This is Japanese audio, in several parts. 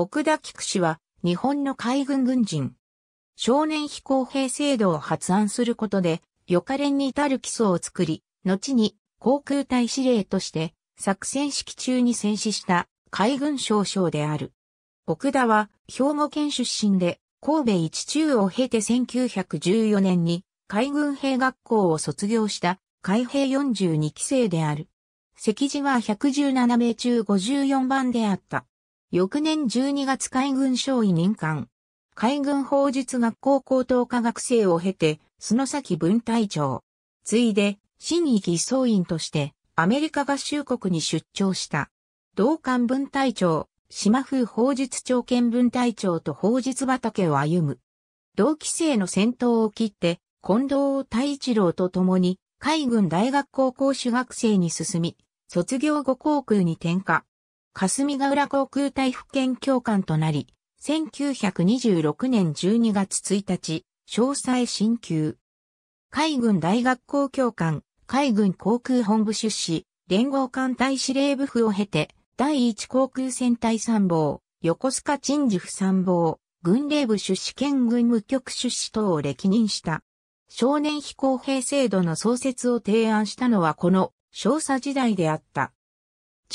奥田菊氏は日本の海軍軍人。少年飛行兵制度を発案することで、予科連に至る基礎を作り、後に航空隊司令として作戦式中に戦死した海軍少将である。奥田は兵庫県出身で神戸一中を経て1914年に海軍兵学校を卒業した海兵42期生である。席次は117名中54番であった。翌年12月海軍少尉任官。海軍法術学校高等科学生を経て、の崎分隊長。ついで、新域総員として、アメリカ合衆国に出張した。同館分隊長、島風法術長兼分隊長と法術畑を歩む。同期生の戦闘を切って、近藤太一郎と共に、海軍大学高校主学生に進み、卒業後航空に転化。霞ヶ浦航空隊府県教官となり、1926年12月1日、詳細進級。海軍大学校教官、海軍航空本部出資、連合艦隊司令部府を経て、第一航空戦隊参謀、横須賀鎮守府参謀、軍令部出資兼軍務局出資等を歴任した。少年飛行兵制度の創設を提案したのはこの少佐時代であった。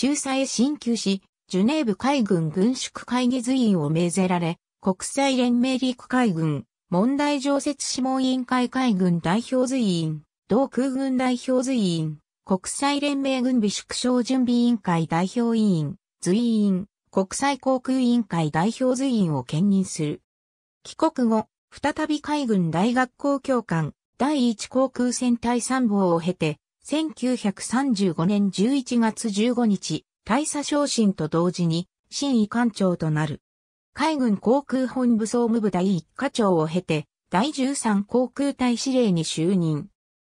仲裁へ進級し、ジュネーブ海軍軍縮会議随員を命ぜられ、国際連盟陸海軍、問題常設諮問委員会海軍代表随員、同空軍代表随員、国際連盟軍備縮小準備委員会代表委員、随員、国際航空委員会代表随員を兼任する。帰国後、再び海軍大学校教官、第一航空戦隊参謀を経て、1935年11月15日、大佐昇進と同時に、新位官庁となる。海軍航空本部総務部第1課長を経て、第13航空隊司令に就任。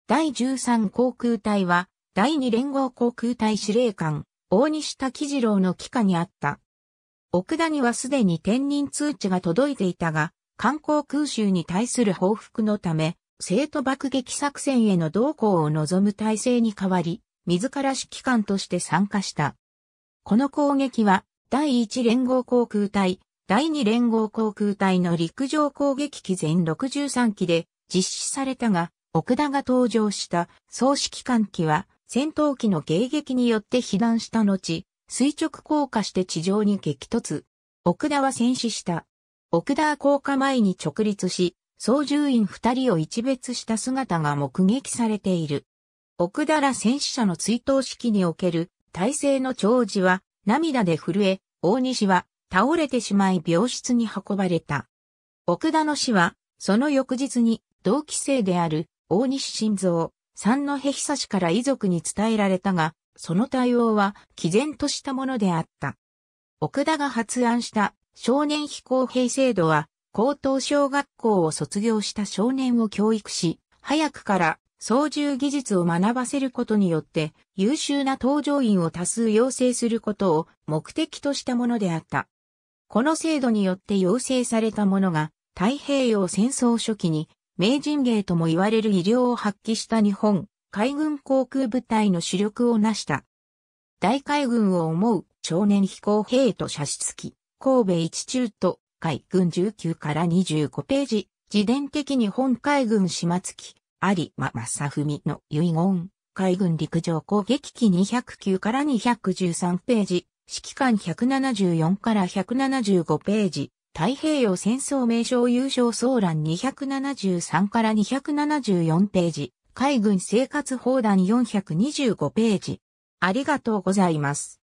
第13航空隊は、第2連合航空隊司令官、大西滝次郎の帰下にあった。奥田にはすでに転任通知が届いていたが、観光空襲に対する報復のため、生徒爆撃作戦への同行を望む体制に変わり、自ら指揮官として参加した。この攻撃は、第1連合航空隊、第2連合航空隊の陸上攻撃機全63機で実施されたが、奥田が登場した総指揮官機は、戦闘機の迎撃によって被弾した後、垂直降下して地上に激突。奥田は戦死した。奥田降下前に直立し、操縦員二人を一別した姿が目撃されている。奥田ら戦死者の追悼式における体制の長寿は涙で震え、大西は倒れてしまい病室に運ばれた。奥田の死は、その翌日に同期生である大西晋三、三戸久氏から遺族に伝えられたが、その対応は毅然としたものであった。奥田が発案した少年飛行兵制度は高等小学校を卒業した少年を教育し、早くから操縦技術を学ばせることによって優秀な搭乗員を多数養成することを目的としたものであった。この制度によって養成されたものが太平洋戦争初期に名人芸とも言われる医療を発揮した日本海軍航空部隊の主力を成した。大海軍を思う少年飛行兵と射出機、神戸一中と海軍19から25ページ、自伝的日本海軍島月、有馬正文の遺言、海軍陸上攻撃機209から213ページ、指揮官174から175ページ、太平洋戦争名称優勝総覧273から274ページ、海軍生活砲弾425ページ。ありがとうございます。